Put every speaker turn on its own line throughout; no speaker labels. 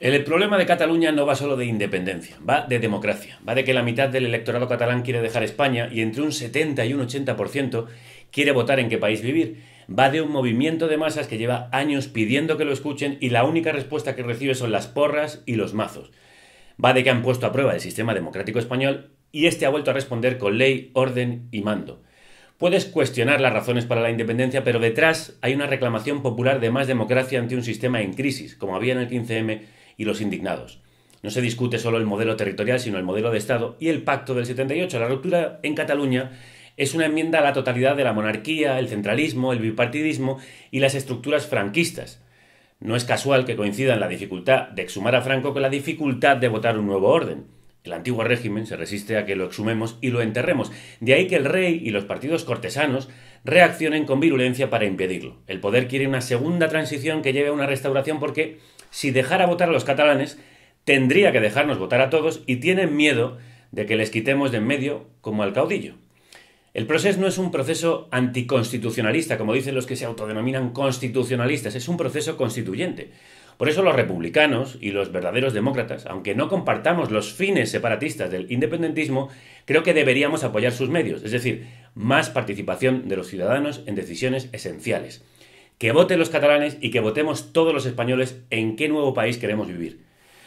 El problema de Cataluña no va solo de independencia, va de democracia, va de que la mitad del electorado catalán quiere dejar España y entre un 70 y un 80% quiere votar en qué país vivir, va de un movimiento de masas que lleva años pidiendo que lo escuchen y la única respuesta que recibe son las porras y los mazos, va de que han puesto a prueba el sistema democrático español y este ha vuelto a responder con ley, orden y mando. Puedes cuestionar las razones para la independencia, pero detrás hay una reclamación popular de más democracia ante un sistema en crisis, como había en el 15M y los indignados. No se discute solo el modelo territorial, sino el modelo de Estado y el pacto del 78. La ruptura en Cataluña es una enmienda a la totalidad de la monarquía, el centralismo, el bipartidismo y las estructuras franquistas. No es casual que coincidan la dificultad de exhumar a Franco con la dificultad de votar un nuevo orden. El antiguo régimen se resiste a que lo exhumemos y lo enterremos, de ahí que el rey y los partidos cortesanos reaccionen con virulencia para impedirlo. El poder quiere una segunda transición que lleve a una restauración porque si dejara votar a los catalanes, tendría que dejarnos votar a todos y tienen miedo de que les quitemos de en medio como al caudillo. El proceso no es un proceso anticonstitucionalista, como dicen los que se autodenominan constitucionalistas, es un proceso constituyente. Por eso los republicanos y los verdaderos demócratas, aunque no compartamos los fines separatistas del independentismo, creo que deberíamos apoyar sus medios, es decir, más participación de los ciudadanos en decisiones esenciales que voten los catalanes y que votemos todos los españoles en qué nuevo país queremos vivir.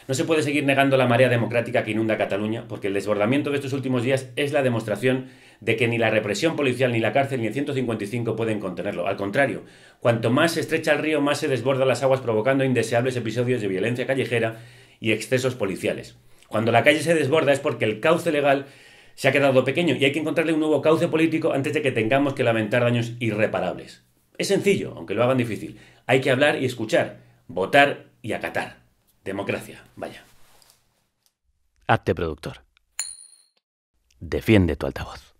No se puede seguir negando la marea democrática que inunda Cataluña, porque el desbordamiento de estos últimos días es la demostración de que ni la represión policial, ni la cárcel, ni el 155 pueden contenerlo. Al contrario, cuanto más se estrecha el río, más se desbordan las aguas, provocando indeseables episodios de violencia callejera y excesos policiales. Cuando la calle se desborda es porque el cauce legal se ha quedado pequeño y hay que encontrarle un nuevo cauce político antes de que tengamos que lamentar daños irreparables. Es sencillo, aunque lo hagan difícil. Hay que hablar y escuchar, votar y acatar. Democracia, vaya. Acte productor. Defiende tu altavoz.